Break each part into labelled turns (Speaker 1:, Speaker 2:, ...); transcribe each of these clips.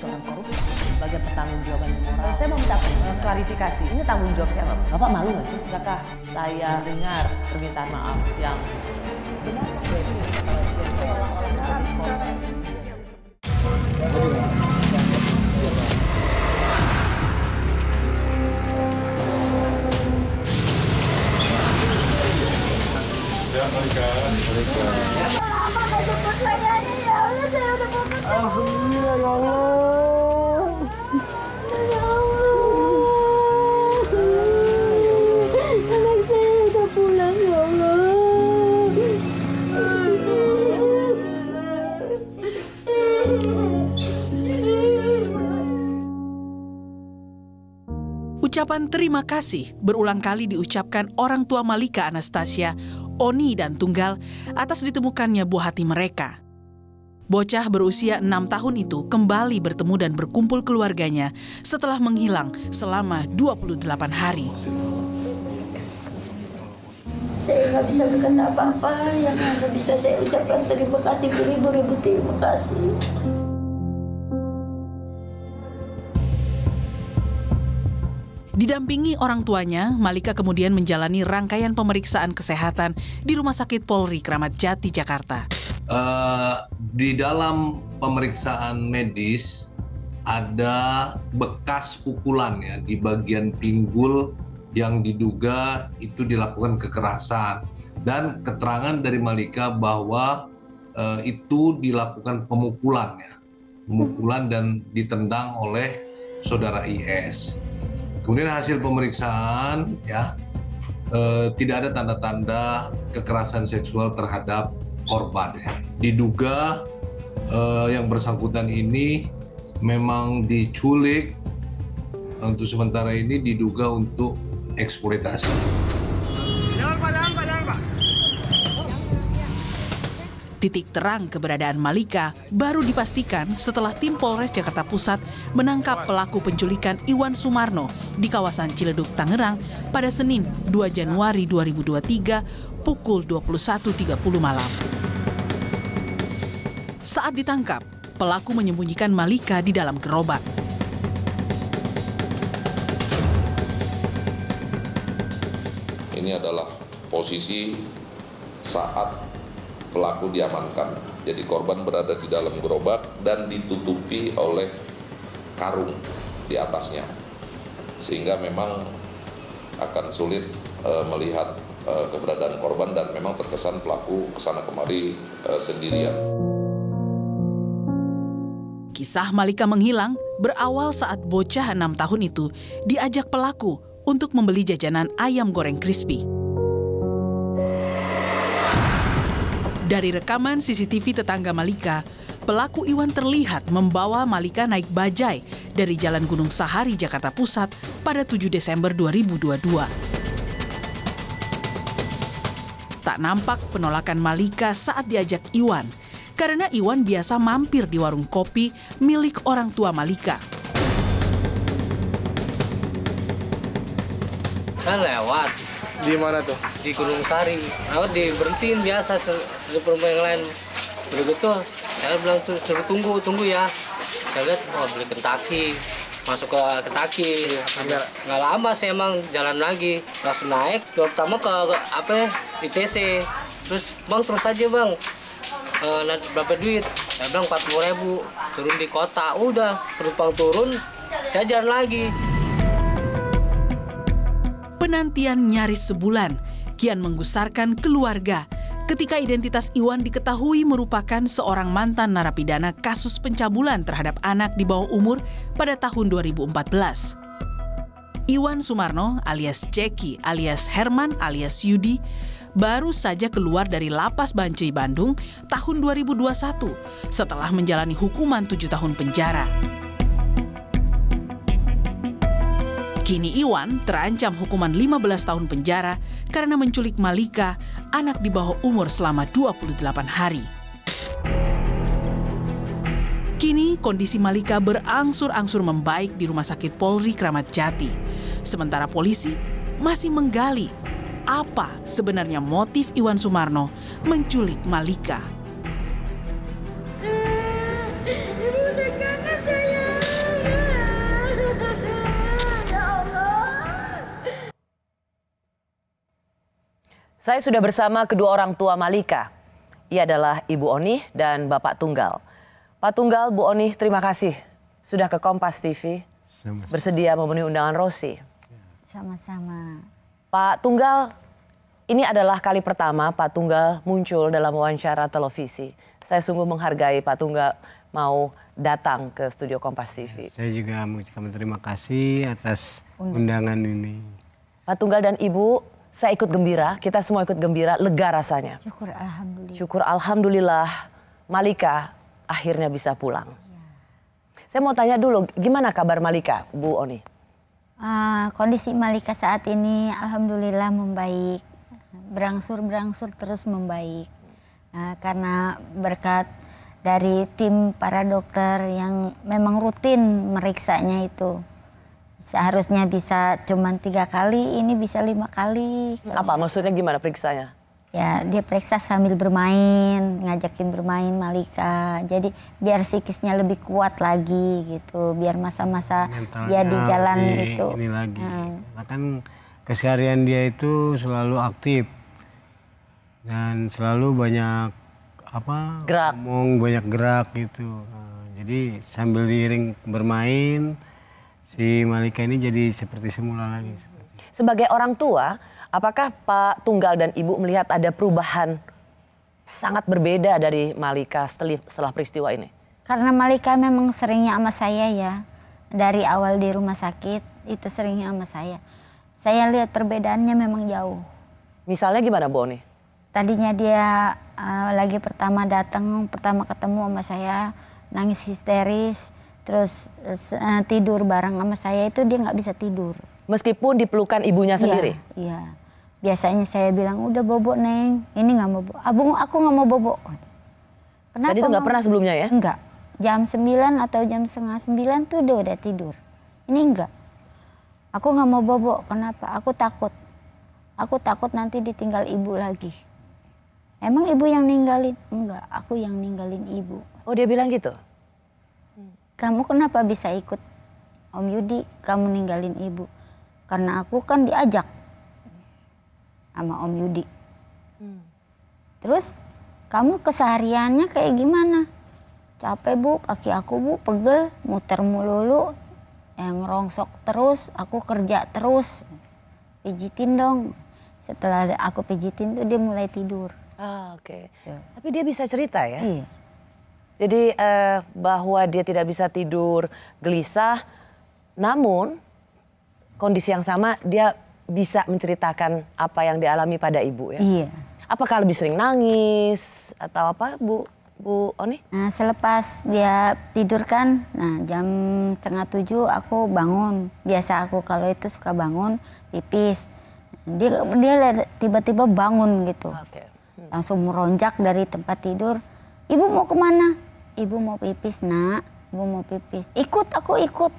Speaker 1: seorang koruptor sebagai pertanggung jawaban moral. Saya mau minta klarifikasi, ini tanggung jawab siapa? Bapak malu nggak sih? Apakah saya dengar permintaan maaf yang benar?
Speaker 2: Ya
Speaker 3: Alhamdulillah, ya Allah.
Speaker 2: Ucapan terima kasih berulang kali diucapkan orang tua Malika Anastasia, Oni dan Tunggal atas ditemukannya buah hati mereka. Bocah berusia enam tahun itu kembali bertemu dan berkumpul keluarganya setelah menghilang selama 28 hari.
Speaker 4: Saya nggak bisa berkata apa-apa, yang nggak bisa saya ucapkan terima kasih, beribu-ribu terima kasih.
Speaker 2: Didampingi orang tuanya, Malika kemudian menjalani rangkaian pemeriksaan kesehatan di Rumah Sakit Polri Kramat Jati, Jakarta.
Speaker 5: Uh, di dalam pemeriksaan medis ada bekas pukulan ya di bagian pinggul yang diduga itu dilakukan kekerasan dan keterangan dari Malika bahwa uh, itu dilakukan pemukulan ya pemukulan dan ditendang oleh saudara IS. Kemudian hasil pemeriksaan ya eh, tidak ada tanda-tanda kekerasan seksual terhadap korban. Ya. Diduga eh, yang bersangkutan ini memang diculik untuk sementara ini diduga untuk eksploitasi.
Speaker 2: Titik terang keberadaan Malika baru dipastikan setelah tim Polres Jakarta Pusat menangkap pelaku penculikan Iwan Sumarno di kawasan Ciledug, Tangerang pada Senin 2 Januari 2023 pukul 21.30 malam. Saat ditangkap, pelaku menyembunyikan Malika di dalam gerobak.
Speaker 5: Ini adalah posisi saat pelaku diamankan. Jadi korban berada di dalam gerobak dan ditutupi oleh karung di atasnya. Sehingga memang akan sulit e, melihat e, keberadaan korban dan memang terkesan pelaku kesana kemari e, sendirian.
Speaker 2: Kisah Malika menghilang berawal saat bocah enam tahun itu diajak pelaku untuk membeli jajanan ayam goreng crispy. Dari rekaman CCTV tetangga Malika, pelaku Iwan terlihat membawa Malika naik bajai dari Jalan Gunung Sahari, Jakarta Pusat pada 7 Desember 2022 tak nampak penolakan Malika saat diajak Iwan, karena Iwan biasa mampir di warung kopi milik orang tua Malika.
Speaker 3: Saya lewat, di mana tuh? Di Gunung Sari. Aku diberhentiin biasa di perempuan yang lain. Udah gitu, saya bilang tuh suruh tunggu, tunggu ya. Saya lihat, oh beli kentaki masuk ke kentaki iya, nggak, ya, lama sih emang jalan lagi. Langsung naik, terutama pertama ke, apa ya, ITC. Terus, bang terus aja bang, e, berapa duit? Saya bilang 40 ribu, turun di kota. Udah, penumpang turun,
Speaker 2: saya jalan lagi. Penantian nyaris sebulan kian menggusarkan keluarga ketika identitas Iwan diketahui merupakan seorang mantan narapidana kasus pencabulan terhadap anak di bawah umur pada tahun 2014. Iwan Sumarno alias Ceki alias Herman alias Yudi baru saja keluar dari Lapas Bancai Bandung tahun 2021 setelah menjalani hukuman tujuh tahun penjara. Kini Iwan terancam hukuman 15 tahun penjara karena menculik Malika, anak di bawah umur selama 28 hari. Kini kondisi Malika berangsur-angsur membaik di Rumah Sakit Polri Kramat Jati. Sementara polisi masih menggali apa sebenarnya motif Iwan Sumarno menculik Malika.
Speaker 1: Saya sudah bersama kedua orang tua Malika. Ia adalah Ibu Oni dan Bapak Tunggal. Pak Tunggal, Bu Oni, terima kasih sudah ke Kompas TV. Bersedia memenuhi undangan Rosi.
Speaker 4: Sama-sama.
Speaker 1: Pak Tunggal, ini adalah kali pertama Pak Tunggal muncul dalam wawancara televisi. Saya sungguh menghargai Pak Tunggal mau datang ke studio Kompas TV.
Speaker 3: Saya juga mengucapkan terima kasih atas undangan ini.
Speaker 1: Pak Tunggal dan Ibu, saya ikut gembira, kita semua ikut gembira, lega rasanya. Syukur
Speaker 4: alhamdulillah.
Speaker 1: Syukur alhamdulillah Malika akhirnya bisa pulang. Ya. Saya mau tanya dulu, gimana kabar Malika, Bu Oni?
Speaker 4: Uh, kondisi Malika saat ini alhamdulillah membaik. Berangsur-berangsur terus membaik. Uh, karena berkat dari tim para dokter yang memang rutin meriksanya itu seharusnya bisa cuma tiga kali, ini bisa lima kali.
Speaker 1: Apa maksudnya gimana periksanya? Ya
Speaker 4: dia periksa sambil bermain, ngajakin bermain Malika. Jadi biar psikisnya lebih kuat lagi gitu, biar masa-masa dia di jalan gitu Ini
Speaker 3: lagi, nah. kan keseharian dia itu selalu aktif dan selalu banyak apa? Gerak. Ngomong banyak gerak gitu. Nah, jadi sambil diiring bermain si Malika ini jadi seperti semula lagi.
Speaker 1: Sebagai orang tua, apakah Pak Tunggal dan Ibu melihat ada perubahan sangat berbeda dari Malika setelah peristiwa ini? Karena
Speaker 4: Malika memang seringnya sama saya ya. Dari awal di rumah sakit itu seringnya sama saya. Saya lihat perbedaannya memang jauh. Misalnya gimana Bu Oni? Tadinya dia uh, lagi pertama datang, pertama ketemu sama saya, nangis histeris terus uh, tidur bareng sama saya itu dia nggak bisa tidur.
Speaker 1: Meskipun dipelukan ibunya iya, sendiri.
Speaker 4: Iya. Biasanya saya bilang udah bobo neng, ini nggak mau, Abung, aku nggak mau bobo. Kenapa? Tadi itu nggak pernah sebelumnya ya? Enggak. Jam 9 atau jam setengah 9 tuh udah udah tidur. Ini enggak. Aku nggak mau bobo. Kenapa? Aku takut. Aku takut nanti ditinggal ibu lagi. Emang ibu yang ninggalin? Enggak, aku yang ninggalin ibu.
Speaker 1: Oh dia bilang gitu?
Speaker 4: kamu kenapa bisa ikut Om Yudi kamu ninggalin ibu? Karena aku kan diajak sama Om Yudi. Hmm. Terus kamu kesehariannya kayak gimana? Capek bu, kaki aku bu pegel, muter mulu yang rongsok terus, aku kerja terus. Pijitin dong. Setelah aku pijitin tuh dia mulai tidur.
Speaker 1: ah, Oke. Okay. Iya. Tapi dia bisa cerita ya? Iya jadi eh, bahwa dia tidak bisa tidur gelisah, namun kondisi yang sama dia bisa menceritakan apa yang dialami pada ibu ya. Iya. Apakah lebih sering nangis atau apa Bu Bu Oni? Nah, selepas dia
Speaker 4: tidur kan, nah jam setengah tujuh aku bangun. Biasa aku kalau itu suka bangun pipis. Dia dia tiba-tiba bangun gitu. Okay. Hmm. Langsung meronjak dari tempat tidur. Ibu mau kemana? ibu mau pipis nak, ibu mau pipis. Ikut, aku ikut.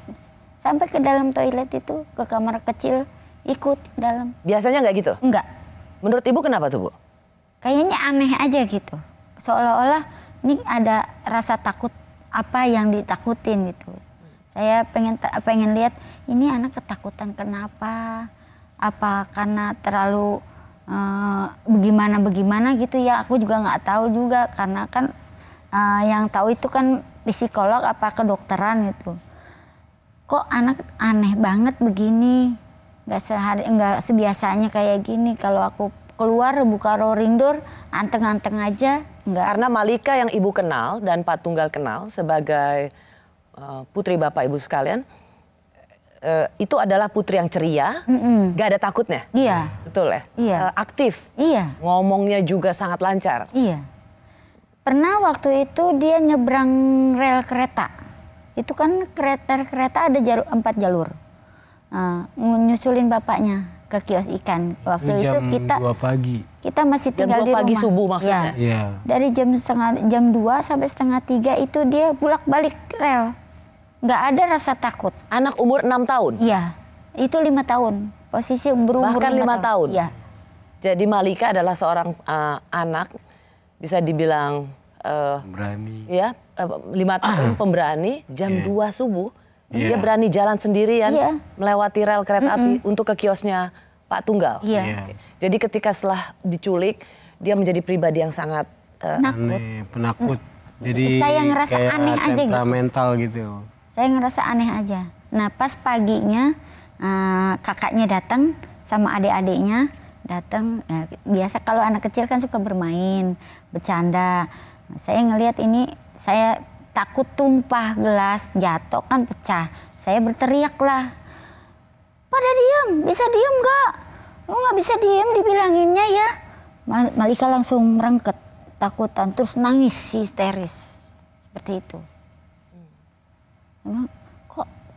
Speaker 4: Sampai ke dalam toilet itu, ke kamar
Speaker 1: kecil, ikut dalam. Biasanya nggak gitu? Nggak. Menurut ibu kenapa tuh bu?
Speaker 4: Kayaknya aneh aja gitu. Seolah-olah ini ada rasa takut apa yang ditakutin gitu. Saya pengen pengen lihat ini anak ketakutan kenapa? Apa karena terlalu eh, bagaimana-bagaimana gitu ya aku juga nggak tahu juga karena kan uh, yang tahu itu kan psikolog apa kedokteran itu. kok anak aneh banget begini nggak sehari nggak sebiasanya kayak gini kalau aku keluar buka roaring door
Speaker 1: anteng-anteng aja nggak karena Malika yang ibu kenal dan Pak Tunggal kenal sebagai uh, putri bapak ibu sekalian uh, itu adalah putri yang ceria mm nggak ada takutnya iya betul ya iya uh, aktif iya ngomongnya juga sangat lancar iya
Speaker 4: Pernah waktu itu dia nyebrang rel kereta. Itu kan kereta kereta ada jalur, empat jalur. Uh, nyusulin bapaknya ke kios ikan. Waktu itu, jam itu kita pagi. Kita masih tinggal jam 2 di rumah pagi subuh maksudnya. Ya. Ya. Dari jam setengah jam 2 sampai setengah 3 itu dia bolak-balik rel. nggak ada rasa takut. Anak umur 6 tahun. Iya. Itu lima tahun. Posisi berumur Bahkan 5 tahun. Iya.
Speaker 1: Jadi Malika adalah seorang uh, anak bisa dibilang uh, eh, berani. Ya, eh, lima tahun ah. pemberani jam yeah. 2 subuh yeah. dia iya. berani jalan sendirian yeah. Iya. melewati rel kereta mm -hmm. api untuk ke kiosnya Pak Tunggal. Yeah. Iya. Yeah. Jadi ketika setelah diculik dia menjadi pribadi yang sangat uh, aneh,
Speaker 3: penakut. Mm. Jadi saya ngerasa kayak aneh aja gitu. mental gitu.
Speaker 4: Saya ngerasa aneh aja. Nah, pas paginya uh, kakaknya datang sama adik-adiknya datang ya, biasa kalau anak kecil kan suka bermain bercanda saya ngelihat ini saya takut tumpah gelas jatuh kan pecah saya berteriak lah pada diem bisa diem gak lu nggak bisa diem dibilanginnya ya Malika langsung merengket takutan terus nangis histeris seperti itu hmm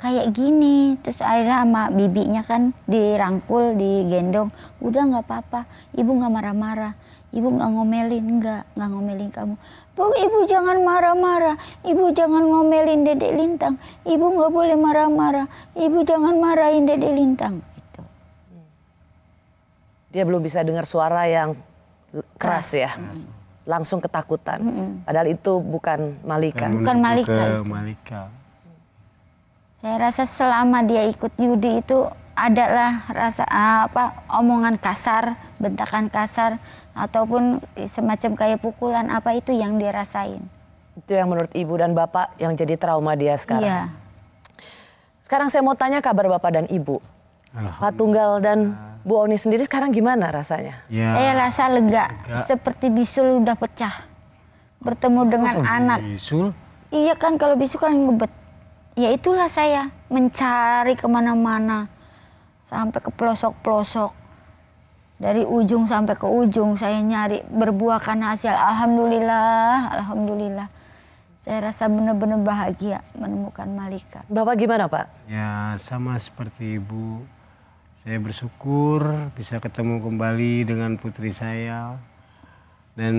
Speaker 4: kayak gini terus akhirnya sama bibinya kan dirangkul digendong udah nggak apa-apa ibu nggak marah-marah ibu nggak ngomelin nggak nggak ngomelin kamu Bu, ibu jangan marah-marah ibu jangan ngomelin dedek lintang ibu nggak boleh marah-marah ibu jangan marahin dedek lintang itu
Speaker 1: dia belum bisa dengar suara yang keras, ya hmm. langsung ketakutan hmm. padahal itu bukan malika
Speaker 3: bukan malika, itu. malika
Speaker 4: saya rasa selama dia ikut Yudi itu adalah rasa eh, apa omongan kasar, bentakan kasar ataupun semacam kayak pukulan apa itu yang dirasain.
Speaker 1: Itu yang menurut ibu dan bapak yang jadi trauma dia sekarang. Iya. Sekarang saya mau tanya kabar bapak dan ibu. Pak Tunggal dan Bu Oni sendiri sekarang gimana rasanya? Ya. Saya rasa lega, lega, seperti bisul udah pecah. Bertemu dengan oh, anak. Bisul? Iya kan kalau bisul
Speaker 4: kan ngebet ya itulah saya mencari kemana-mana sampai ke pelosok-pelosok dari ujung sampai ke ujung saya nyari berbuahkan hasil alhamdulillah alhamdulillah saya rasa benar-benar bahagia menemukan Malika Bapak gimana Pak
Speaker 3: ya sama seperti Ibu saya bersyukur bisa ketemu kembali dengan putri saya dan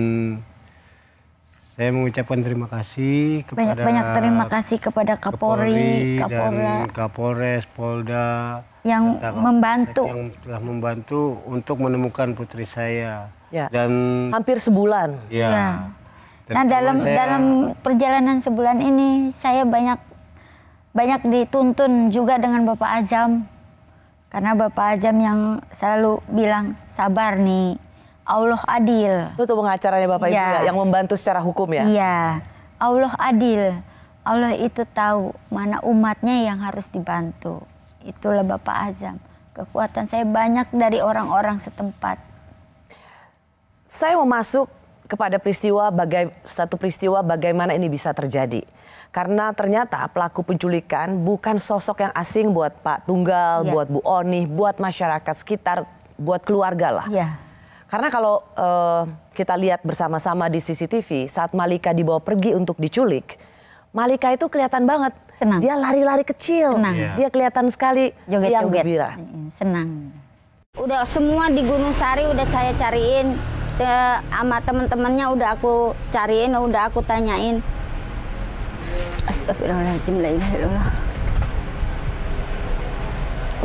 Speaker 3: saya mengucapkan terima kasih kepada banyak-banyak terima kasih
Speaker 4: kepada Kapolri, Kapolri dan
Speaker 3: Kapolres, Polda
Speaker 4: yang membantu yang
Speaker 3: telah membantu untuk menemukan putri saya. Ya. Dan hampir
Speaker 4: sebulan. Ya. ya.
Speaker 3: Nah, dalam saya, dalam
Speaker 4: perjalanan sebulan ini saya banyak banyak dituntun juga dengan Bapak Azam. Karena Bapak Azam yang selalu bilang sabar nih Allah adil. Itu pengacaranya Bapak ya. Ibu iya. ya, yang membantu
Speaker 1: secara hukum ya? Iya,
Speaker 4: Allah adil. Allah itu tahu mana umatnya yang harus dibantu. Itulah Bapak Azam. Kekuatan saya banyak dari orang-orang setempat.
Speaker 1: Saya mau masuk kepada peristiwa bagai satu peristiwa bagaimana ini bisa terjadi. Karena ternyata pelaku penculikan bukan sosok yang asing buat Pak Tunggal, ya. buat Bu Oni, buat masyarakat sekitar, buat keluarga lah. Ya karena kalau uh, kita lihat bersama-sama di CCTV saat Malika dibawa pergi untuk diculik, Malika itu kelihatan banget. Senang. Dia lari-lari kecil. Senang. Iya. Dia kelihatan sekali joget, yang joget. gembira. Senang.
Speaker 4: Udah semua di Gunung Sari udah saya cariin te, sama teman-temannya udah aku cariin, udah aku tanyain. Astagfirullahaladzim,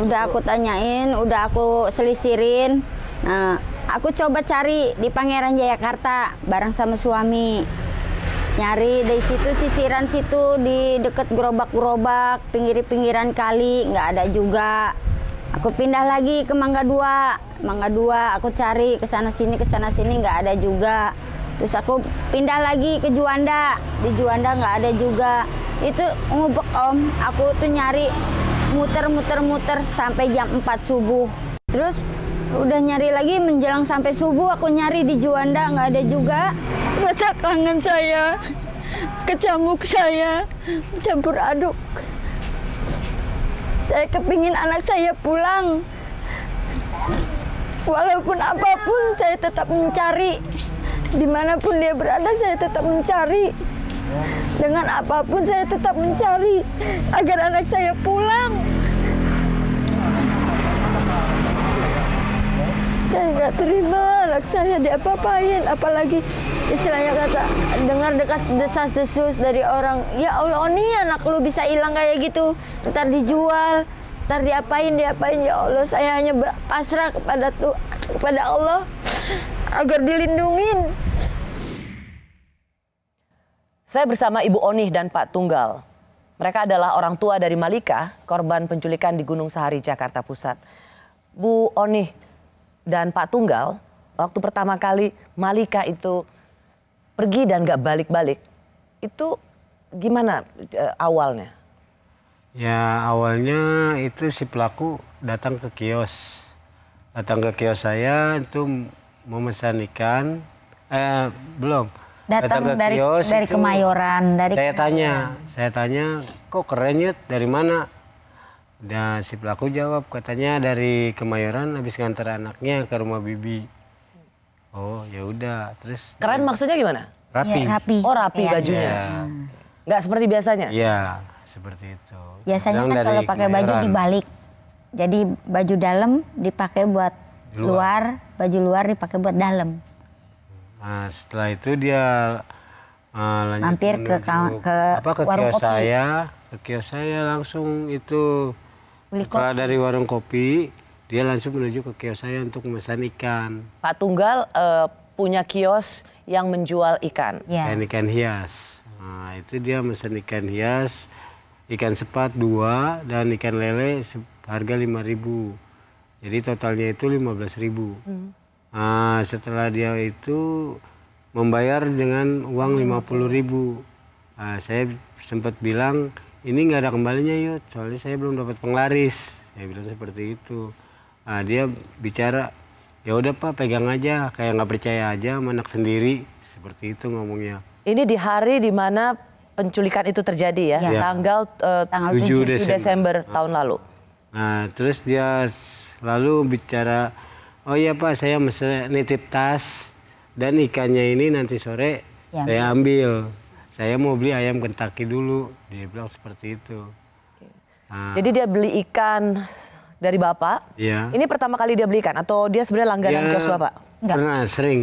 Speaker 4: Udah aku tanyain, udah aku selisirin. Nah, Aku coba cari di Pangeran Jayakarta bareng sama suami. Nyari dari situ sisiran situ di deket gerobak-gerobak, pinggir-pinggiran kali, nggak ada juga. Aku pindah lagi ke Mangga Dua, Mangga Dua aku cari ke sana sini ke sana sini nggak ada juga. Terus aku pindah lagi ke Juanda, di Juanda nggak ada juga. Itu ngubek om, aku tuh nyari muter-muter-muter sampai jam 4 subuh. Terus udah nyari lagi menjelang sampai subuh aku nyari di Juanda nggak ada juga rasa kangen saya kecamuk saya campur aduk saya kepingin anak saya pulang walaupun apapun saya tetap mencari dimanapun dia berada saya tetap mencari dengan apapun saya tetap mencari agar anak saya pulang saya nggak terima anak saya diapa-apain apalagi istilahnya kata dengar dekat desas-desus dari orang ya Allah ini oh anak lu bisa hilang kayak gitu ntar dijual ntar diapain diapain ya Allah
Speaker 1: saya hanya pasrah kepada tuh kepada Allah agar dilindungin saya bersama Ibu Onih dan Pak Tunggal. Mereka adalah orang tua dari Malika, korban penculikan di Gunung Sahari, Jakarta Pusat. Bu Onih, dan Pak Tunggal waktu pertama kali Malika itu pergi dan gak balik-balik itu gimana uh, awalnya?
Speaker 3: Ya awalnya itu si pelaku datang ke kios, datang ke kios saya itu memesan ikan, eh belum. Datang, datang ke dari, kios dari itu, Kemayoran,
Speaker 4: dari saya tanya,
Speaker 3: saya tanya kok kerennya dari mana? Dan si pelaku jawab, katanya dari Kemayoran habis ngantar anaknya ke rumah bibi. Oh ya udah, terus.
Speaker 1: Keren maksudnya gimana? Rapi. Ya, rapi. Oh rapi ya. bajunya. Ya. Nggak seperti biasanya?
Speaker 3: Iya, seperti itu. Biasanya kan kalau pakai baju dibalik.
Speaker 1: Jadi baju
Speaker 4: dalam dipakai buat luar, luar baju luar dipakai buat dalam.
Speaker 3: Nah, setelah itu dia uh, eh, lanjut mampir ke, ke, ke, ke warung kios kopi. saya, ke kios saya langsung itu Beli kopi. Kalau dari warung kopi, dia langsung menuju ke kios saya untuk memesan ikan.
Speaker 1: Pak Tunggal uh, punya kios yang menjual ikan. Yeah.
Speaker 3: ikan hias. Nah, itu dia memesan ikan hias, ikan sepat dua dan ikan lele harga ribu, Jadi totalnya itu 15000 hmm. Nah, setelah dia itu membayar dengan uang lima 50000 nah, Saya sempat bilang ini nggak ada kembalinya yuk soalnya saya belum dapat penglaris saya bilang seperti itu nah, dia bicara ya udah pak pegang aja kayak nggak percaya aja menak sendiri seperti itu ngomongnya
Speaker 1: ini di hari di mana penculikan itu terjadi ya, ya. tanggal, uh, tanggal 7, 7 Desember, Desember nah. tahun lalu
Speaker 3: nah terus dia lalu bicara oh iya pak saya mesti nitip tas dan ikannya ini nanti sore ya. saya ambil saya mau beli ayam kentaki dulu. Dia bilang seperti itu. Nah, Jadi dia
Speaker 1: beli ikan dari bapak. Iya. Ini pertama kali dia beli ikan atau dia sebenarnya langganan iya. kios bapak? Enggak.
Speaker 3: Pernah sering.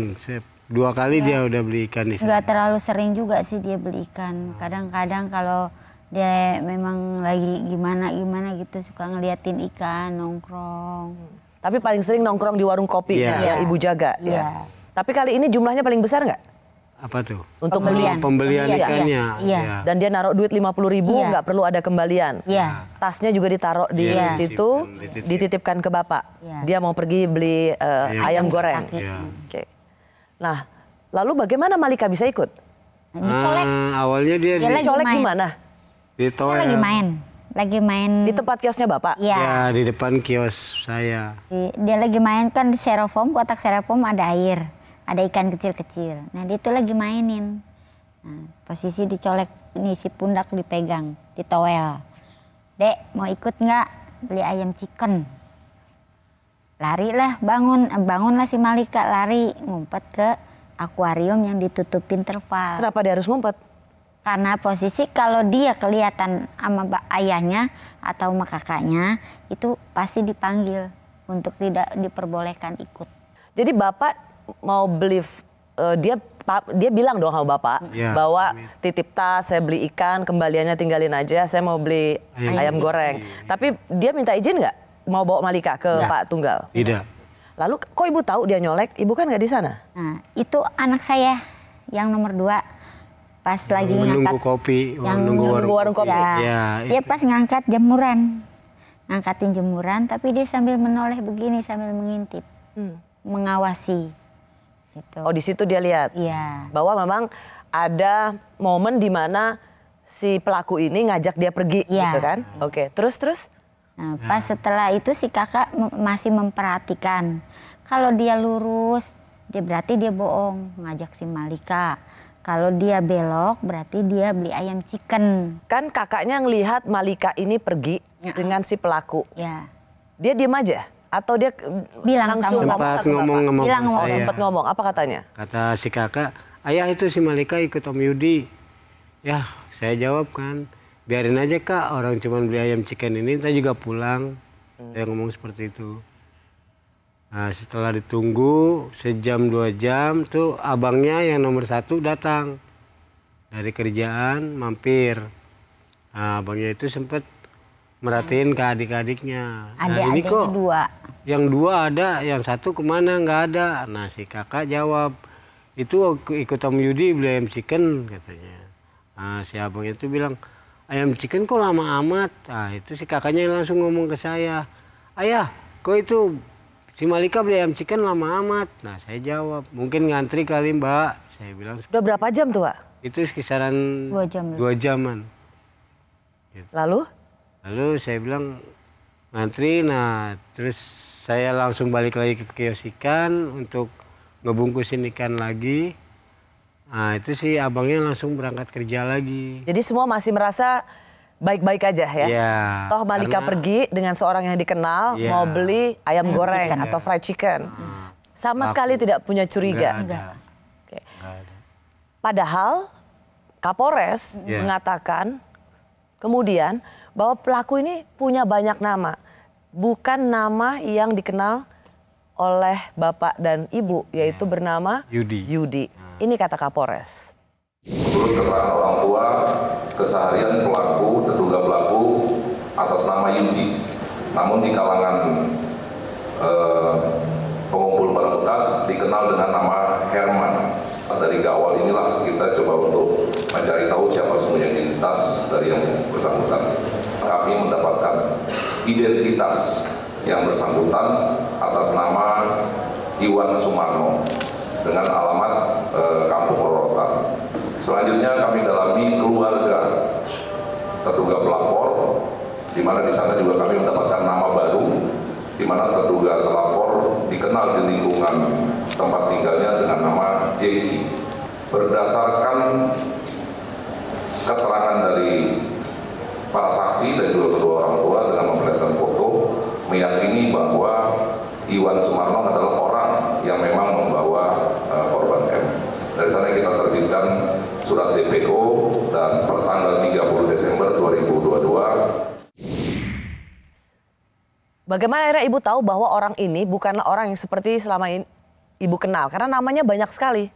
Speaker 3: Dua kali ya. dia udah beli ikan di Enggak
Speaker 4: terlalu sering juga sih dia beli ikan. Nah. Kadang-kadang kalau dia memang lagi gimana gimana gitu suka ngeliatin ikan nongkrong.
Speaker 1: Hmm. Tapi paling sering nongkrong di warung kopi ya, iya. ya, ibu jaga iya. ya. Tapi kali ini jumlahnya paling besar nggak?
Speaker 3: apa tuh? Untuk pembelian. Pembelian, pembelian ikannya. Iya. Ya. Dan
Speaker 1: dia naruh duit puluh ribu, iya. nggak perlu ada kembalian. Iya. Tasnya juga ditaruh di ya. situ, dititipkan, dititipkan ke bapak. Ya. Dia mau pergi beli uh, ya. ayam iya. goreng. Ya. Oke. Nah, lalu bagaimana Malika bisa ikut?
Speaker 3: Nah, dicolek. Uh, awalnya dia, dia dicolek mana di toilet. Dia lagi main.
Speaker 1: Lagi main. Di tempat kiosnya bapak? Iya. Ya,
Speaker 3: di depan kios saya.
Speaker 4: Dia lagi main kan di serofoam, kotak serofoam ada air ada ikan kecil-kecil. Nah dia itu lagi mainin. Nah, posisi dicolek ngisi pundak dipegang, ditowel. Dek mau ikut nggak beli ayam chicken? Lari lah bangun, eh, bangunlah si Malika lari ngumpet ke akuarium yang ditutupin terpal. Kenapa dia harus ngumpet? karena posisi kalau dia kelihatan sama ayahnya atau sama kakaknya itu pasti dipanggil
Speaker 1: untuk tidak diperbolehkan ikut. Jadi bapak mau beli, uh, eh, dia dia bilang dong sama bapak yeah. bahwa titip tas, saya beli ikan, kembaliannya tinggalin aja, saya mau beli ayam, ayam goreng. Ayam. Tapi dia minta izin nggak mau bawa Malika ke nggak. Pak Tunggal? Tidak. Lalu kok ibu tahu dia nyolek? Ibu kan nggak di sana? Nah, itu anak
Speaker 4: saya yang nomor dua pas yang lagi menunggu ngangkat
Speaker 3: kopi, yang menunggu warung, warung kopi. Ya, ya, dia
Speaker 4: pas ngangkat jemuran, ngangkatin jemuran, tapi dia sambil menoleh begini sambil mengintip, hmm.
Speaker 1: mengawasi Gitu. Oh di situ dia lihat. ya. Bahwa memang ada momen di mana si pelaku ini ngajak dia pergi ya. gitu kan? Oke, okay. terus terus. Nah, pas setelah itu si kakak
Speaker 4: masih memperhatikan. Kalau dia lurus, dia berarti dia bohong ngajak
Speaker 1: si Malika. Kalau dia belok berarti dia beli ayam chicken. Kan kakaknya ngelihat Malika ini pergi ya. dengan si pelaku. Ya. Dia diem aja? atau dia eh, bilang langsung sempat ngomong, ngomong, ngomong bilang ngomong saya. sempat ngomong apa katanya
Speaker 3: kata si kakak ayah itu si Malika ikut Om Yudi ya saya jawabkan biarin aja kak orang cuma beli ayam chicken ini kita juga pulang hmm. saya ngomong seperti itu nah setelah ditunggu sejam dua jam tuh abangnya yang nomor satu datang dari kerjaan mampir nah, abangnya itu sempat merhatiin ke adik-adiknya. Nah, Adik-adik kok dua. Yang dua ada, yang satu kemana nggak ada. Nah si kakak jawab, itu ikut Om Yudi beli ayam chicken katanya. Nah, si abang itu bilang, ayam chicken kok lama amat. Nah itu si kakaknya langsung ngomong ke saya, ayah kok itu si Malika beli ayam chicken lama amat. Nah saya jawab, mungkin ngantri kali mbak. Saya bilang. Udah berapa jam tuh Pak? Itu kisaran dua jam. Dua jaman.
Speaker 2: Gitu. Lalu?
Speaker 3: lalu saya bilang ngantri nah terus saya langsung balik lagi ke kios ikan untuk ngebungkusin ikan lagi nah itu sih abangnya langsung berangkat kerja lagi
Speaker 1: jadi semua masih merasa baik-baik aja ya. Iya, Toh Malika karena, pergi dengan seorang yang dikenal ya, mau beli ayam iya, goreng chicken. Iya. atau fried chicken. Hmm. Sama Laku. sekali tidak punya curiga. Enggak
Speaker 2: ada. Enggak ada.
Speaker 1: Padahal Kapolres yeah. mengatakan kemudian bahwa pelaku ini punya banyak nama. Bukan nama yang dikenal oleh bapak dan ibu yaitu ya. bernama
Speaker 5: Yudi. Yudi.
Speaker 1: Nah. Ini kata Kapolres. Menurut keterangan
Speaker 5: orang tua, keseharian pelaku terduga pelaku atas nama Yudi. Namun di kalangan eh, pengumpul barang bekas dikenal dengan nama Herman. Dari gawal inilah kita coba untuk mencari tahu siapa sebenarnya yang dari yang bersangkutan kami mendapatkan identitas yang bersangkutan atas nama Iwan Sumarno dengan alamat e, Kampung Rorotan. Selanjutnya kami dalami keluarga terduga pelapor, di mana di sana juga kami mendapatkan nama baru, di mana terduga terlapor dikenal di lingkungan tempat tinggalnya dengan nama Jeki. Berdasarkan keterangan dari Para saksi dan juga kedua orang tua dengan memperlihatkan foto meyakini bahwa Iwan Sumarno adalah orang yang memang membawa uh, korban M. Dari sana kita terbitkan surat DPO dan per tanggal 30 Desember 2022
Speaker 1: Bagaimana akhirnya ibu tahu bahwa orang ini bukanlah orang yang seperti selama ini ibu kenal? Karena namanya banyak sekali.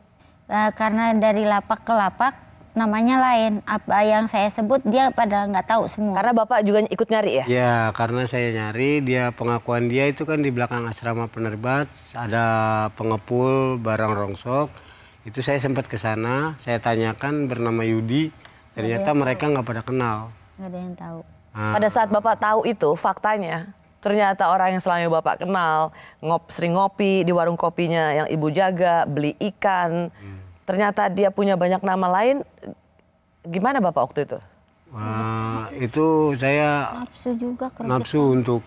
Speaker 4: Uh, karena dari lapak ke lapak namanya lain apa yang saya sebut dia padahal
Speaker 1: nggak tahu semua karena bapak juga ikut nyari ya
Speaker 3: ya karena saya nyari dia pengakuan dia itu kan di belakang asrama penerbat ada pengepul barang rongsok itu saya sempat ke sana saya tanyakan bernama Yudi ternyata mereka nggak pada kenal
Speaker 1: nggak ada yang tahu ah. pada saat bapak tahu itu faktanya ternyata orang yang selama bapak kenal ngop sering ngopi di warung kopinya yang ibu jaga beli ikan hmm ternyata dia punya banyak nama lain. Gimana Bapak waktu itu?
Speaker 3: Wah, itu saya
Speaker 1: nafsu juga
Speaker 3: kerja. Nafsu untuk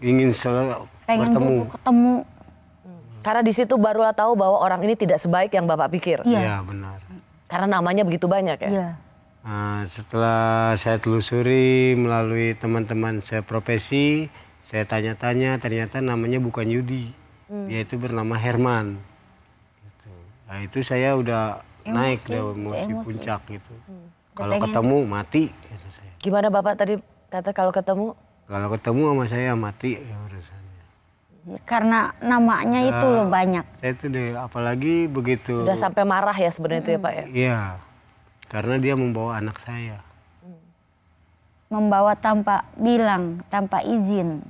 Speaker 3: ingin selalu Pengen bertemu.
Speaker 1: ketemu. Karena di situ barulah tahu bahwa orang ini tidak sebaik yang Bapak pikir. Iya, ya, benar. Karena namanya begitu banyak ya. Iya.
Speaker 3: Nah, setelah saya telusuri melalui teman-teman saya profesi, saya tanya-tanya, ternyata namanya bukan Yudi. Hmm. Dia itu bernama Herman nah itu saya udah emosi, naik deh emosi, emosi puncak gitu hmm. kalau ketemu mati gitu saya. gimana
Speaker 1: bapak tadi kata kalau ketemu
Speaker 3: kalau ketemu sama saya mati ya rasanya
Speaker 1: karena namanya nah, itu loh banyak
Speaker 3: saya itu deh apalagi begitu sudah sampai
Speaker 1: marah
Speaker 4: ya sebenarnya hmm. itu ya pak ya
Speaker 3: iya karena dia membawa anak saya hmm.
Speaker 4: membawa tanpa bilang tanpa izin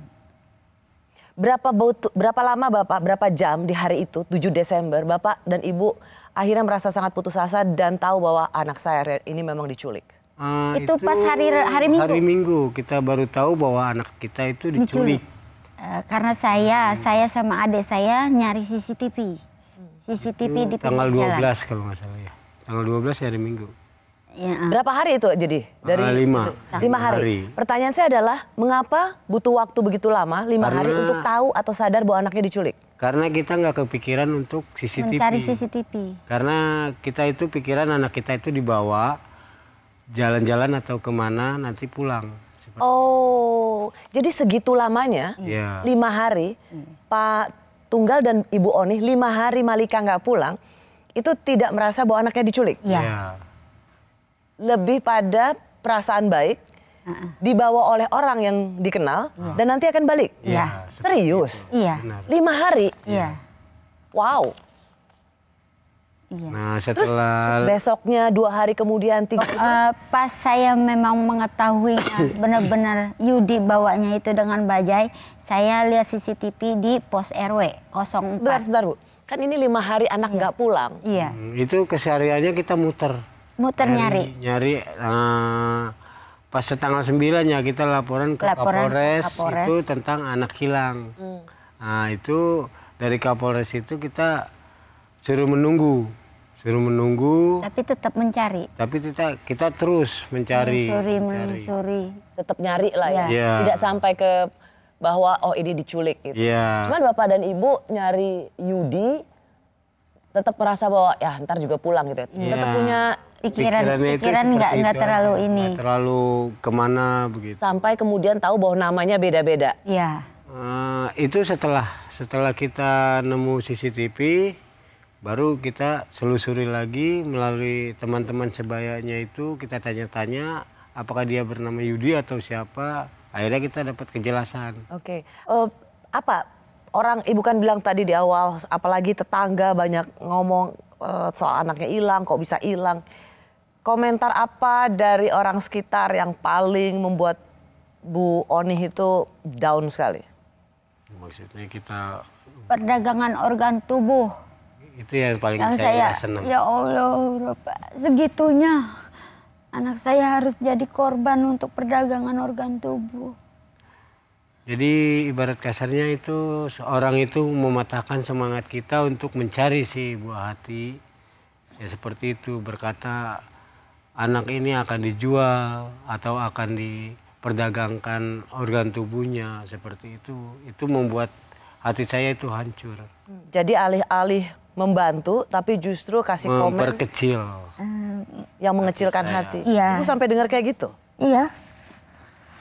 Speaker 1: Berapa berapa lama Bapak, berapa jam di hari itu 7 Desember Bapak dan Ibu akhirnya merasa sangat putus asa dan tahu bahwa anak saya ini memang diculik?
Speaker 3: Uh, itu, itu pas hari hari Minggu. Hari Minggu kita baru tahu bahwa anak kita itu diculik. diculik.
Speaker 1: Uh, karena saya
Speaker 4: hmm. saya sama adik saya nyari CCTV. CCTV itu hmm. di tanggal 12 jalan.
Speaker 3: kalau nggak salah ya. Tanggal 12 hari Minggu.
Speaker 1: Ya. Ah. Berapa hari itu jadi? Dari ah, lima. Lima hari. hari. Pertanyaan saya adalah mengapa butuh waktu begitu lama lima karena, hari untuk tahu atau sadar
Speaker 3: bahwa anaknya diculik? Karena kita nggak kepikiran untuk CCTV. Mencari CCTV. Karena kita itu pikiran anak kita itu dibawa jalan-jalan atau kemana nanti pulang.
Speaker 1: Seperti oh, jadi segitu lamanya ya. lima hari hmm. Pak Tunggal dan Ibu Onih lima hari Malika nggak pulang itu tidak merasa bahwa anaknya diculik. Iya. Ya lebih pada perasaan baik Uh-uh. dibawa oleh orang yang dikenal uh. dan nanti akan balik. Iya. Yeah. Serius. Iya. Yeah. Lima hari. Iya. Yeah. Wow.
Speaker 3: Iya. Nah setelah Terus
Speaker 1: besoknya dua hari kemudian tiga. Uh, pas saya memang mengetahui
Speaker 4: benar-benar Yudi bawanya itu dengan bajai, saya lihat CCTV di pos RW 04. Sebentar, sebentar bu. Kan ini lima hari anak iya. nggak iya. pulang. Iya.
Speaker 3: Hmm, itu kesehariannya kita muter
Speaker 4: muter nyari
Speaker 3: nyari, uh, pas setengah sembilan ya kita laporan ke laporan Kapolres, Kapolres itu tentang anak hilang. Hmm. Nah itu dari Kapolres itu kita suruh menunggu, suruh menunggu. Tapi tetap mencari. Tapi kita kita terus mencari. menyusuri
Speaker 1: menelusuri. Tetap nyari lah ya. ya. Tidak sampai ke bahwa oh ini diculik gitu. Ya. Cuman bapak dan ibu nyari Yudi tetap merasa bahwa ya ntar juga pulang gitu ya. Yeah. Tetap punya pikiran pikiran nggak nggak terlalu ini. Gak
Speaker 3: terlalu kemana begitu.
Speaker 1: Sampai kemudian tahu bahwa namanya beda-beda. Iya. Yeah.
Speaker 3: Uh, itu setelah setelah kita nemu CCTV baru kita selusuri lagi melalui teman-teman sebayanya itu kita tanya-tanya apakah dia bernama Yudi atau siapa akhirnya kita dapat kejelasan.
Speaker 1: Oke, okay. uh, eh, apa orang ibu eh, kan bilang tadi di awal apalagi tetangga banyak ngomong uh, soal anaknya hilang kok bisa hilang komentar apa dari orang sekitar yang paling membuat Bu Oni itu down sekali
Speaker 3: maksudnya kita
Speaker 1: perdagangan organ tubuh
Speaker 3: itu yang paling yang saya, saya senang ya Allah
Speaker 4: segitunya anak saya harus jadi korban untuk perdagangan organ tubuh
Speaker 3: jadi ibarat kasarnya itu seorang itu mematahkan semangat kita untuk mencari si buah hati. Ya seperti itu berkata anak ini akan dijual atau akan diperdagangkan organ tubuhnya seperti itu. Itu membuat hati saya itu hancur.
Speaker 1: Jadi alih-alih membantu tapi justru kasih komen
Speaker 3: memperkecil.
Speaker 1: Yang mengecilkan hati. Iya. Ibu sampai dengar kayak gitu? Iya.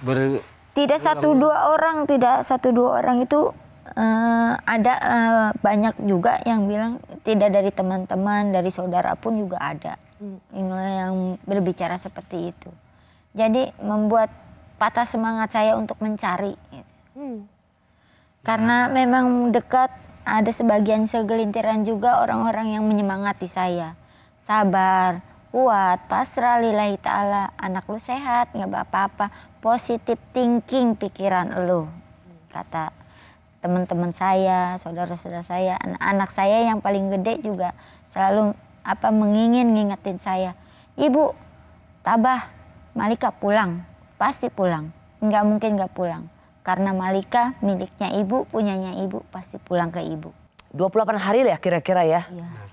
Speaker 3: Ber tidak satu
Speaker 1: dua orang tidak satu dua orang itu uh,
Speaker 4: ada uh, banyak juga yang bilang tidak dari teman-teman dari saudara pun juga ada hmm. yang berbicara seperti itu jadi membuat patah semangat saya untuk mencari hmm. karena nah. memang dekat ada sebagian segelintiran juga orang-orang yang menyemangati saya sabar kuat, pasrah lillahi ta'ala, anak lu sehat, nggak apa-apa, positif thinking pikiran lu, kata teman-teman saya, saudara-saudara saya, anak-anak saya yang paling gede juga selalu apa mengingin ngingetin saya, ibu, tabah, Malika pulang, pasti pulang, nggak mungkin nggak pulang, karena Malika miliknya ibu, punyanya ibu,
Speaker 1: pasti pulang ke ibu. 28 hari lah ya, kira-kira ya. ya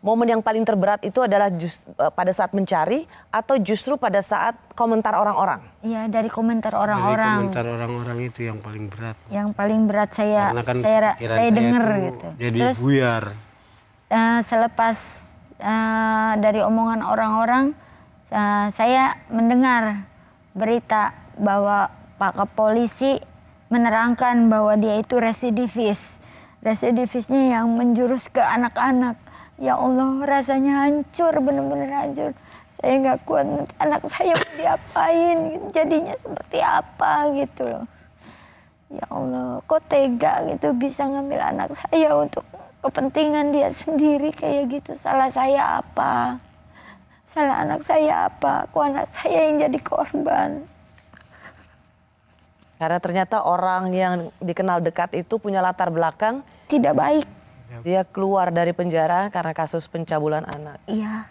Speaker 1: momen yang paling terberat itu adalah just, uh, eh, pada saat mencari atau justru pada saat komentar orang-orang? Iya, -orang? dari komentar orang-orang. Dari
Speaker 3: komentar orang-orang itu yang paling berat.
Speaker 1: Yang paling berat saya
Speaker 3: kan saya saya dengar gitu. Jadi Terus, buyar.
Speaker 4: Uh, selepas uh, dari omongan orang-orang uh, saya mendengar berita bahwa Pak Kapolisi menerangkan bahwa dia itu residivis. Residivisnya yang menjurus ke anak-anak Ya Allah, rasanya hancur, bener-bener hancur. Saya nggak kuat nanti anak saya mau diapain, jadinya seperti apa gitu loh. Ya Allah, kok tega gitu bisa ngambil anak saya untuk kepentingan dia sendiri kayak gitu. Salah saya apa? Salah anak saya apa? Kok anak saya yang jadi korban?
Speaker 1: Karena ternyata orang yang dikenal dekat itu punya latar belakang tidak baik dia keluar dari penjara karena kasus pencabulan anak. Iya.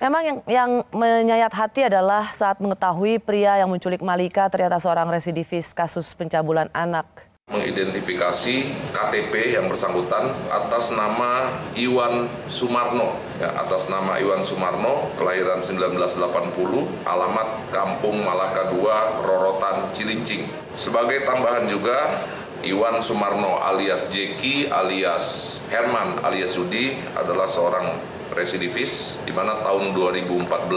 Speaker 1: Memang yang, yang menyayat hati adalah saat mengetahui pria yang menculik Malika ternyata seorang residivis kasus pencabulan anak.
Speaker 5: Mengidentifikasi KTP yang bersangkutan atas nama Iwan Sumarno. Ya, atas nama Iwan Sumarno, kelahiran 1980, alamat Kampung Malaka II, Rorotan, Cilincing. Sebagai tambahan juga, Iwan Sumarno alias Jeki alias Herman alias Yudi adalah seorang residivis di mana tahun 2014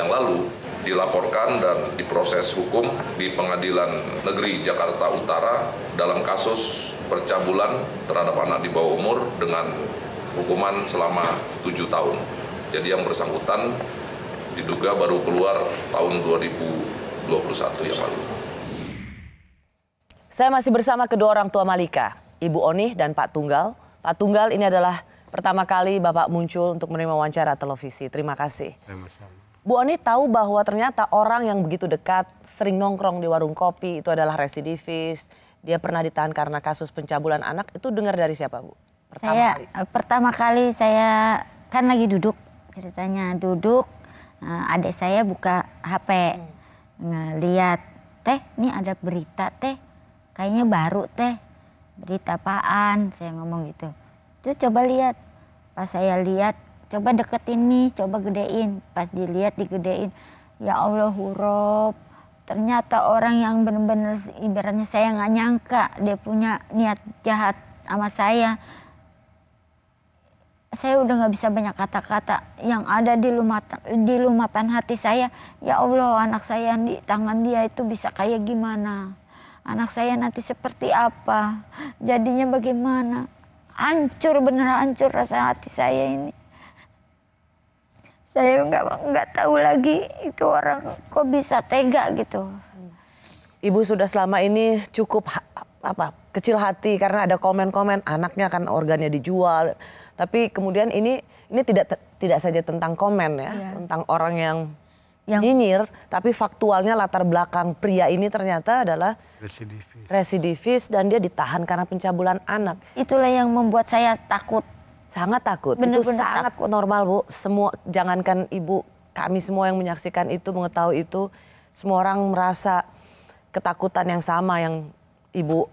Speaker 5: yang lalu dilaporkan dan diproses hukum di Pengadilan Negeri Jakarta Utara dalam kasus percabulan terhadap anak di bawah umur dengan hukuman selama tujuh tahun. Jadi yang bersangkutan diduga baru keluar tahun 2021 yang lalu.
Speaker 1: Saya masih bersama kedua orang tua Malika, Ibu Oni dan Pak Tunggal. Pak Tunggal ini adalah pertama kali Bapak muncul untuk menerima wawancara televisi. Terima kasih. Terima kasih. Bu Oni tahu bahwa ternyata orang yang begitu dekat, sering nongkrong di warung kopi, itu adalah residivis. Dia pernah ditahan karena kasus pencabulan anak. Itu dengar dari siapa, Bu?
Speaker 4: Pertama saya kali. Eh, pertama kali saya kan lagi duduk ceritanya duduk eh, adik saya buka HP hmm. lihat teh ini ada berita teh kayaknya baru teh berita apaan saya ngomong gitu terus coba lihat pas saya lihat coba deketin nih coba gedein pas dilihat digedein ya Allah huruf ternyata orang yang bener-bener ibaratnya saya nggak nyangka dia punya niat jahat sama saya saya udah nggak bisa banyak kata-kata yang ada di lumatan di lumapan hati saya ya Allah anak saya di tangan dia itu bisa kayak gimana anak saya nanti seperti apa, jadinya bagaimana. Hancur bener hancur rasa hati saya ini.
Speaker 1: Saya nggak nggak tahu lagi
Speaker 4: itu orang
Speaker 1: kok bisa tega gitu. Ibu sudah selama ini cukup apa kecil hati karena ada komen-komen anaknya kan organnya dijual. Tapi kemudian ini ini tidak tidak saja tentang komen ya, ya. tentang orang yang yang nyinyir, tapi faktualnya latar belakang pria ini ternyata adalah residivis. residivis dan dia ditahan karena pencabulan anak. Itulah yang membuat saya takut. Sangat takut. Bener -bener itu sangat takut. normal, Bu. Semua jangankan Ibu, kami semua yang menyaksikan itu, mengetahui itu, semua orang merasa ketakutan yang sama yang Ibu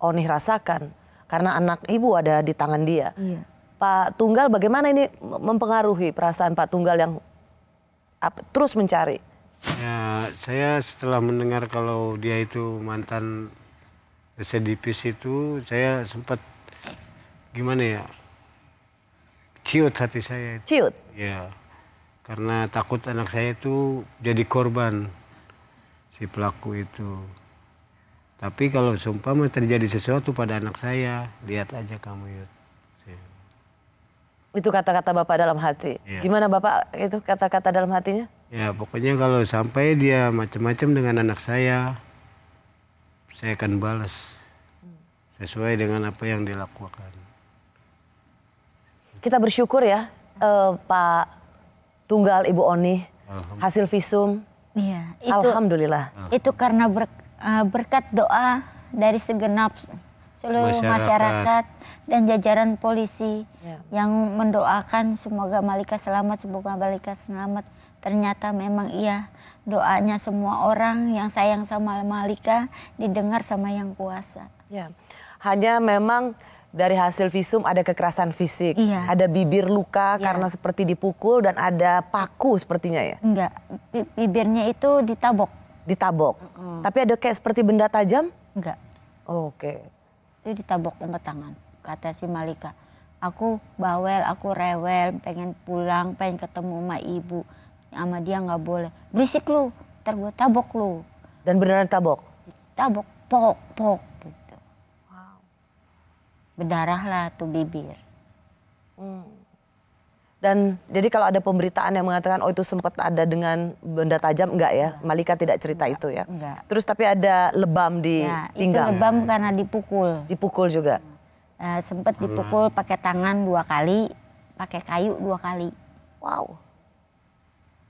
Speaker 1: Onih rasakan karena anak Ibu ada di tangan dia. Iya. Pak Tunggal bagaimana ini mempengaruhi perasaan Pak Tunggal yang terus mencari?
Speaker 3: Ya, saya setelah mendengar kalau dia itu mantan residivis itu, saya sempat gimana ya, ciut hati saya. Ciut? Ya, karena takut anak saya itu jadi korban si pelaku itu. Tapi kalau seumpama terjadi sesuatu pada anak saya, lihat aja kamu Yud.
Speaker 1: Itu kata-kata Bapak dalam hati. Ya. Gimana Bapak itu kata-kata dalam hatinya?
Speaker 3: Ya pokoknya kalau sampai dia macam-macam dengan anak saya, saya akan balas sesuai dengan apa yang dilakukan.
Speaker 1: Kita bersyukur ya eh, Pak Tunggal Ibu Oni hasil visum. Iya, itu, Alhamdulillah.
Speaker 4: Itu karena ber, eh, berkat doa dari segenap seluruh
Speaker 1: masyarakat,
Speaker 2: masyarakat
Speaker 4: dan jajaran polisi ya. yang mendoakan semoga Malika selamat, semoga Malika selamat. Ternyata memang iya doanya semua orang yang sayang sama Malika didengar sama yang kuasa.
Speaker 5: Ya.
Speaker 1: Hanya memang dari hasil visum ada kekerasan fisik, iya. ada bibir luka iya. karena seperti dipukul dan ada paku sepertinya ya? Enggak, bibirnya itu ditabok. Ditabok. Mm. Tapi ada kayak seperti benda tajam? Enggak. Oke. Okay itu ditabok
Speaker 4: sama tangan kata si Malika aku bawel aku rewel pengen pulang pengen ketemu sama ibu sama dia nggak boleh berisik lu ntar gue tabok lu
Speaker 1: dan beneran tabok tabok pok pok gitu wow. berdarah lah tuh bibir hmm. Dan jadi kalau ada pemberitaan yang mengatakan oh itu sempat ada dengan benda tajam enggak ya? Malika tidak cerita enggak, itu ya. Enggak. Terus tapi ada lebam di ya, pinggang. Itu lebam karena dipukul. Dipukul juga.
Speaker 4: Uh, eh, sempat dipukul hmm. pakai tangan dua kali, pakai kayu dua kali.
Speaker 1: Wow.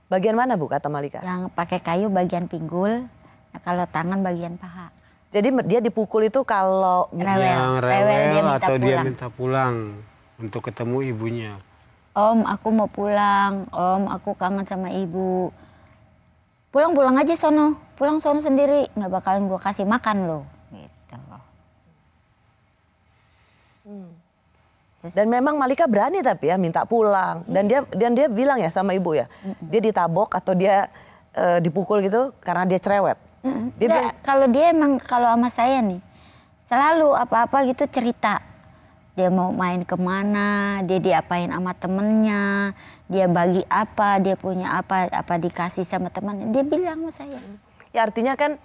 Speaker 1: Bagian mana Bu kata Malika? Yang pakai kayu bagian pinggul, nah kalau tangan bagian paha. Jadi dia dipukul itu kalau
Speaker 4: rewel, yang rewel, rewel dia atau pulang. dia minta
Speaker 3: pulang untuk ketemu ibunya
Speaker 4: om aku mau pulang om aku kangen sama ibu pulang pulang aja sono pulang
Speaker 1: sono sendiri nggak bakalan gue kasih makan lo gitu hmm. dan memang Malika berani tapi ya minta pulang iya. dan dia dan dia bilang ya sama ibu ya dia ditabok atau dia e, dipukul gitu karena dia cerewet. Dia bilang, kalau dia emang kalau sama saya nih selalu apa-apa gitu cerita
Speaker 4: dia mau main kemana, dia diapain sama temennya, dia bagi apa, dia punya apa, apa dikasih sama teman, dia bilang sama saya. Ya
Speaker 1: artinya kan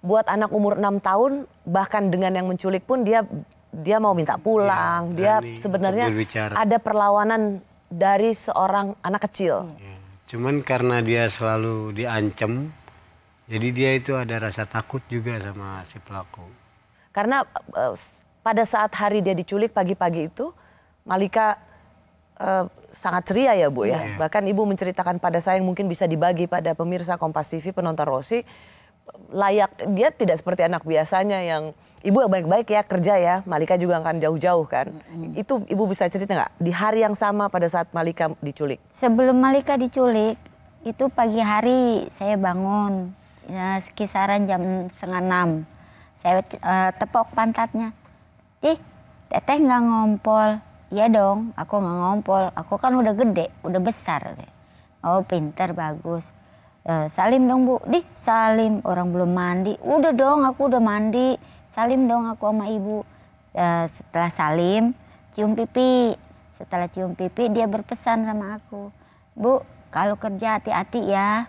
Speaker 1: buat anak umur 6 tahun bahkan dengan yang menculik pun dia dia mau minta iya, pulang, ya, dia sebenarnya ada perlawanan dari seorang
Speaker 3: anak kecil. Ya. Cuman karena dia selalu diancam, jadi dia itu ada rasa takut juga sama si pelaku. Karena eh,
Speaker 1: pada saat hari dia diculik pagi-pagi itu, Malika uh, sangat ceria ya Bu ya. Yeah. Bahkan Ibu menceritakan pada saya yang mungkin bisa dibagi pada pemirsa Kompas TV, penonton Rossi, layak dia tidak seperti anak biasanya yang Ibu baik-baik ya kerja ya, Malika juga akan jauh-jauh kan. -hmm. Itu Ibu bisa cerita nggak di hari yang sama pada saat Malika diculik?
Speaker 4: Sebelum Malika diculik, itu pagi hari saya bangun, ya, eh, kisaran jam setengah enam. Saya uh, tepok pantatnya Ih, teteh nggak ngompol. Iya dong, aku nggak ngompol. Aku kan udah gede, udah besar. Oh pinter, bagus. E, salim dong bu. di salim. Orang belum mandi. Udah dong, aku udah mandi. Salim dong aku sama ibu. E, setelah salim, cium pipi. Setelah cium pipi, dia berpesan sama aku. Bu, kalau kerja hati-hati ya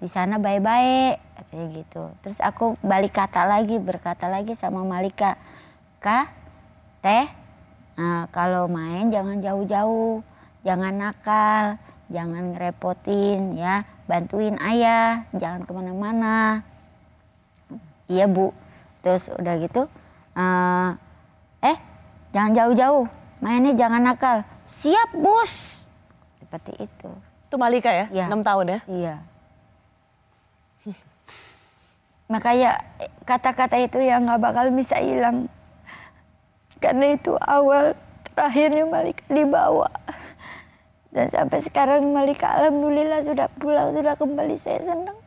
Speaker 4: di sana baik-baik katanya gitu terus aku balik kata lagi berkata lagi sama Malika kak teh nah, kalau main jangan jauh-jauh, jangan nakal, jangan ngerepotin ya, bantuin ayah, jangan kemana-mana. Iya bu, terus udah gitu, eh, eh jangan jauh-jauh, mainnya jangan nakal, siap bos, seperti itu.
Speaker 1: Itu Malika ya, ya. 6 tahun ya? Iya.
Speaker 4: Makanya kata-kata itu yang nggak bakal bisa hilang. Karena itu awal terakhirnya Malika dibawa. Dan sampai sekarang Malika alhamdulillah sudah pulang, sudah kembali. Saya senang.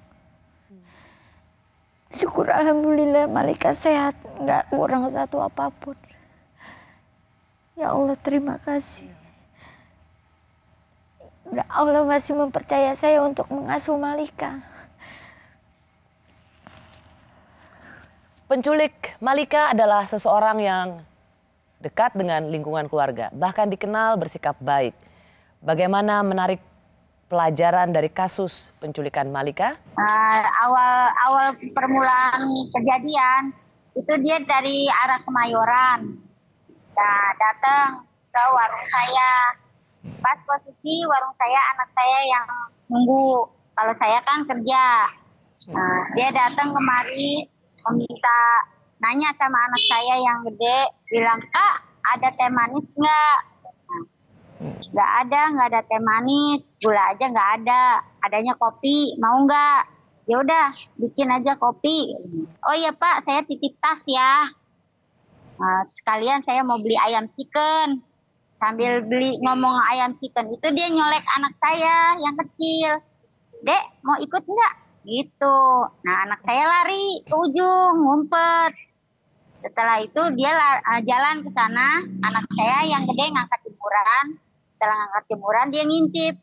Speaker 4: Syukur alhamdulillah Malika sehat, nggak kurang satu apapun. Ya Allah terima kasih. Dan ya Allah masih mempercaya saya untuk mengasuh Malika.
Speaker 1: Penculik Malika adalah seseorang yang dekat dengan lingkungan keluarga, bahkan dikenal bersikap baik. Bagaimana menarik pelajaran dari kasus penculikan Malika?
Speaker 6: Uh, awal awal permulaan kejadian itu dia dari arah Kemayoran. Nah, datang ke warung saya. Pas posisi warung saya anak saya yang nunggu. Kalau saya kan kerja. Nah, dia datang kemari meminta nanya sama anak saya yang gede bilang kak ada teh manis nggak nggak ada nggak ada teh manis gula aja nggak ada adanya kopi mau nggak ya udah bikin aja kopi oh ya pak saya titip tas ya eh, sekalian saya mau beli ayam chicken sambil beli ngomong ayam chicken itu dia nyolek anak saya yang kecil dek mau ikut nggak gitu nah anak saya lari ke ujung ngumpet setelah itu dia uh, jalan ke sana anak saya yang gede ngangkat jemuran setelah ngangkat jemuran dia ngintip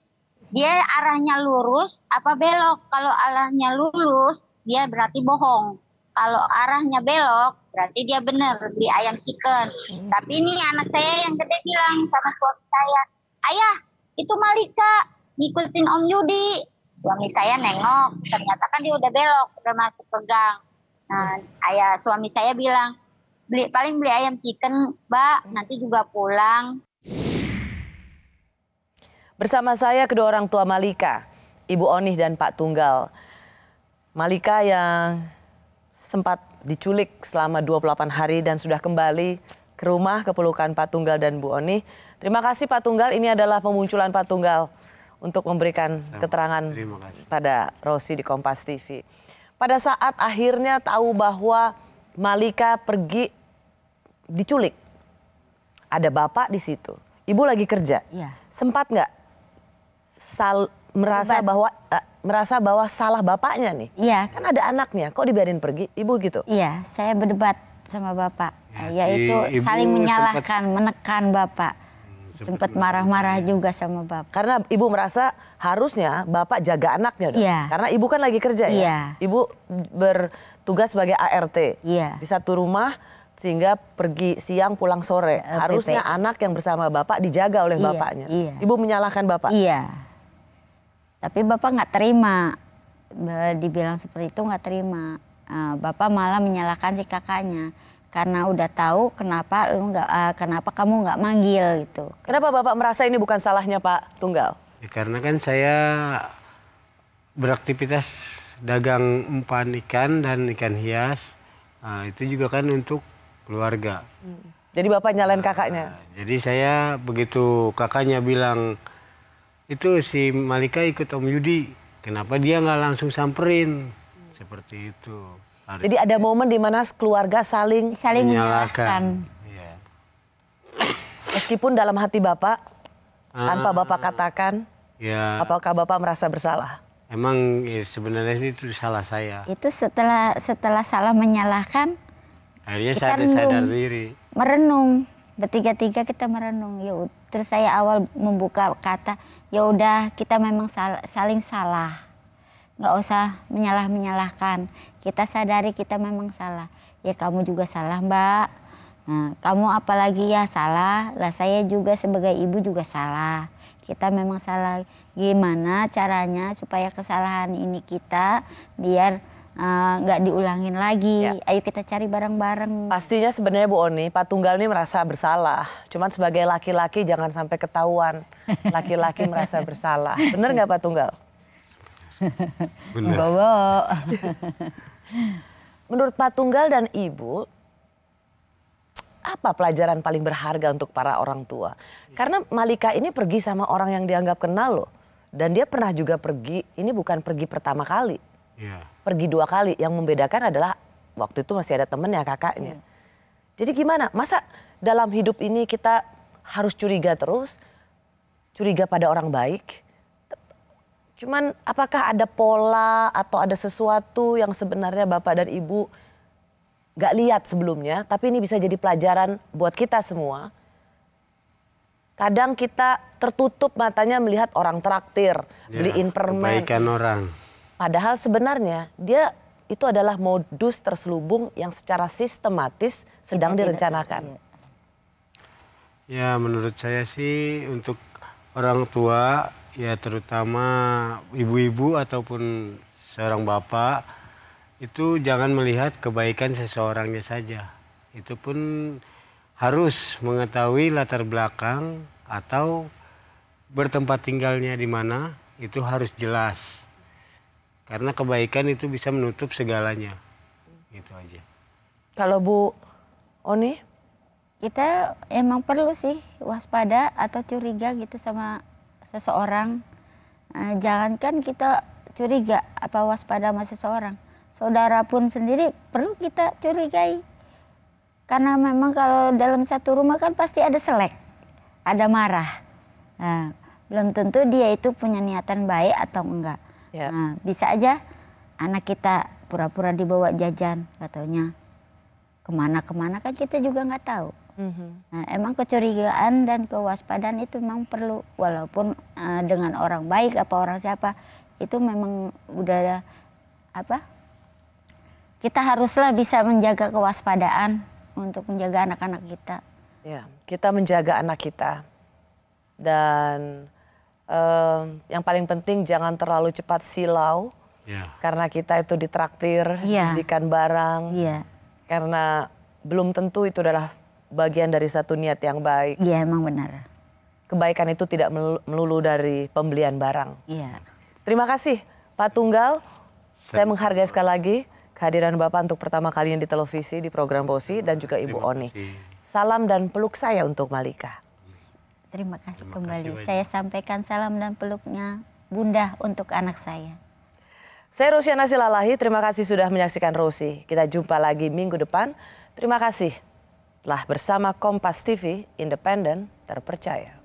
Speaker 6: dia arahnya lurus apa belok kalau arahnya lurus dia berarti bohong kalau arahnya belok berarti dia benar di ayam chicken tapi ini anak saya yang gede bilang sama suami saya ayah itu Malika ngikutin Om Yudi suami saya nengok ternyata kan dia udah belok udah masuk pegang Nah, ayah suami saya bilang, beli paling beli ayam chicken mbak hmm. nanti juga pulang
Speaker 1: bersama saya kedua orang tua Malika Ibu Onih dan Pak Tunggal Malika yang sempat diculik selama 28 hari dan sudah kembali ke rumah kepelukan Pak Tunggal dan Bu Onih terima kasih Pak Tunggal ini adalah pemunculan Pak Tunggal untuk memberikan Sama. keterangan pada Rosi di Kompas TV pada saat akhirnya tahu bahwa Malika pergi diculik. Ada bapak di situ, ibu lagi kerja. Ya. Sempat nggak merasa Bapak. bahwa uh, merasa bahwa salah bapaknya nih? Iya. Kan ada anaknya, kok dibiarin pergi? Ibu gitu. Iya, saya berdebat sama bapak, iya ya, yaitu ibu saling menyalahkan,
Speaker 4: sempat... menekan bapak.
Speaker 1: Hmm, sempat marah-marah
Speaker 4: iya. juga sama bapak. Karena ibu merasa
Speaker 1: harusnya bapak jaga anaknya dong. Iya. Karena ibu kan lagi kerja ya. ya. Ibu bertugas sebagai ART. Iya. Di satu rumah sehingga pergi siang pulang sore. LPP. Eh, Harusnya anak yang bersama bapak dijaga oleh iya, bapaknya. Iya. Ibu menyalahkan bapak. Iya.
Speaker 4: Tapi bapak nggak terima. Dibilang seperti itu nggak terima. Eh, bapak malah menyalahkan si kakaknya karena udah tahu kenapa lu nggak eh,
Speaker 1: kenapa kamu nggak manggil gitu. Kenapa bapak merasa ini bukan salahnya Pak Tunggal?
Speaker 3: Ya, karena kan saya beraktivitas dagang umpan ikan dan ikan hias. Nah, itu juga kan untuk keluarga. Hmm. Jadi bapak nyalain
Speaker 1: kakaknya. Nah,
Speaker 3: jadi saya begitu kakaknya bilang itu si Malika ikut Om Yudi, kenapa dia nggak langsung samperin hmm. seperti itu? Hari jadi ada momen di mana keluarga saling saling menyalahkan. Ya.
Speaker 1: Meskipun dalam hati bapak
Speaker 3: tanpa ah. bapak katakan, ya.
Speaker 1: apakah bapak merasa bersalah?
Speaker 3: Emang ya sebenarnya itu salah saya.
Speaker 1: Itu setelah
Speaker 4: setelah salah menyalahkan,
Speaker 3: akhirnya kita sadar, sadar diri
Speaker 4: merenung bertiga-tiga kita merenung ya terus saya awal membuka kata ya udah kita memang sal saling salah nggak usah menyalah menyalahkan kita sadari kita memang salah ya kamu juga salah mbak nah, kamu apalagi ya salah lah saya juga sebagai ibu juga salah kita memang salah gimana caranya supaya kesalahan ini kita biar Eh, nggak uh, diulangin
Speaker 1: lagi. Ya. Ayo kita cari bareng-bareng. Pastinya sebenarnya Bu Oni, Pak Tunggal ini merasa bersalah. Cuman sebagai laki-laki jangan sampai ketahuan laki-laki merasa bersalah. Bener nggak Pak Tunggal? Bener. Menurut Pak Tunggal dan Ibu, apa pelajaran paling berharga untuk para orang tua? Karena Malika ini pergi sama orang yang dianggap kenal loh. Dan dia pernah juga pergi, ini bukan pergi pertama kali. Iya pergi dua kali. Yang membedakan adalah waktu itu masih ada temennya kakaknya. Hmm. Jadi gimana? Masa dalam hidup ini kita harus curiga terus, curiga pada orang baik. Cuman apakah ada pola atau ada sesuatu yang sebenarnya bapak dan ibu gak lihat sebelumnya, tapi ini bisa jadi pelajaran buat kita semua. Kadang kita tertutup matanya melihat orang traktir,
Speaker 3: ya, beliin permen. Kebaikan orang
Speaker 1: Padahal sebenarnya dia itu adalah modus terselubung yang secara sistematis sedang tidak, direncanakan. Tidak,
Speaker 3: Ya menurut saya sih untuk orang tua ya terutama ibu-ibu ataupun seorang bapak itu jangan melihat kebaikan seseorangnya saja. Itu pun harus mengetahui latar belakang atau bertempat tinggalnya di mana itu harus jelas karena kebaikan itu bisa menutup segalanya. Gitu aja.
Speaker 1: Kalau Bu Oni? Kita
Speaker 4: emang perlu sih waspada atau curiga gitu sama seseorang. Eh, jangankan kita curiga apa waspada sama seseorang. Saudara pun sendiri perlu kita curigai. Karena memang kalau dalam satu rumah kan pasti ada selek, ada marah. Nah, belum tentu dia itu punya niatan baik atau enggak. Ya. Nah, bisa aja anak kita pura-pura dibawa jajan katanya kemana-kemana kan kita juga nggak tahu. Mm-hmm. Nah, emang kecurigaan dan kewaspadaan itu memang perlu walaupun uh, dengan orang baik apa orang siapa itu memang udah apa kita haruslah bisa menjaga kewaspadaan untuk menjaga anak-anak kita.
Speaker 3: Ya,
Speaker 1: kita menjaga anak kita dan yang paling penting jangan terlalu cepat silau. Yeah. Karena kita itu ditraktir, yeah. dikan barang. Yeah. Karena belum tentu itu adalah bagian dari satu niat yang baik. Iya, emang benar. Kebaikan itu tidak melulu dari pembelian barang. Iya. Terima kasih Pak Tunggal. Saya menghargai sekali lagi kehadiran Bapak untuk pertama kalinya di televisi di program Bosi dan juga Ibu Oni. Salam dan peluk saya untuk Malika.
Speaker 4: Terima kasih Terima kembali. Kasih, saya sampaikan salam dan peluknya Bunda untuk anak saya.
Speaker 1: Saya Rosiana Silalahi, terima kasih sudah menyaksikan Rosi. Kita jumpa lagi minggu depan. Terima kasih telah bersama Kompas TV, independen, terpercaya.